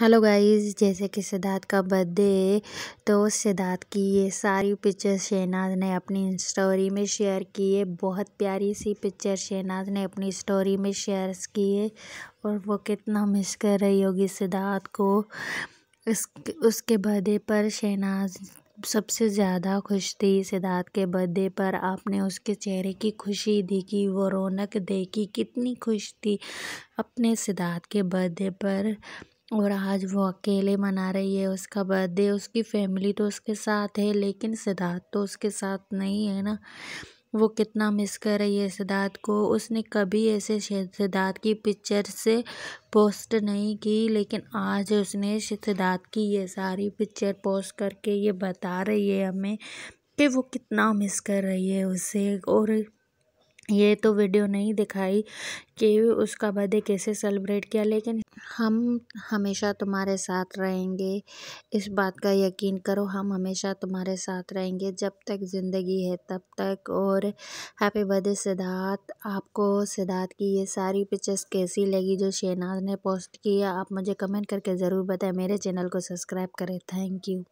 hello guys जैसे कि सिद्धार्थ का बर्थडे तो सिद्धार्थ की ये सारी पिक्चर शहनाज ने अपनी स्टोरी में शेयर की है बहुत प्यारी सी पिक्चर शहनाज ने अपनी स्टोरी में शेयर की है और वो कितना मिस कर रही होगी सिद्धार्थ को इस उसके बर्थडे पर शहनाज सबसे ज़्यादा खुश थी सिद्धार्थ के बर्थडे पर आपने उसके चेहरे की खुशी देखी वो रौनक देखी कितनी खुश थी अपने सिद्धार्थ के बर्थडे पर और आज वो अकेले मना रही है उसका बर्थडे उसकी फैमिली तो उसके साथ है लेकिन सिद्धार्थ तो उसके साथ नहीं है ना वो कितना मिस कर रही है सिद्धार्थ को उसने कभी ऐसे सिद्धार्थ की पिक्चर से पोस्ट नहीं की लेकिन आज उसने सिद्धार्थ की ये सारी पिक्चर पोस्ट करके ये बता रही है हमें कि वो कितना मिस कर रही है उसे और ये तो वीडियो नहीं दिखाई कि उसका बर्थडे कैसे सेलिब्रेट किया लेकिन हम हमेशा तुम्हारे साथ रहेंगे इस बात का यकीन करो हम हमेशा तुम्हारे साथ रहेंगे जब तक ज़िंदगी है तब तक और हैप्पी बर्थडे सिद्धार्थ आपको सिद्धार्थ की ये सारी पिक्चर्स कैसी लगी जो शहनाज ने पोस्ट किया आप मुझे कमेंट करके ज़रूर बताएं मेरे चैनल को सब्सक्राइब करें थैंक यू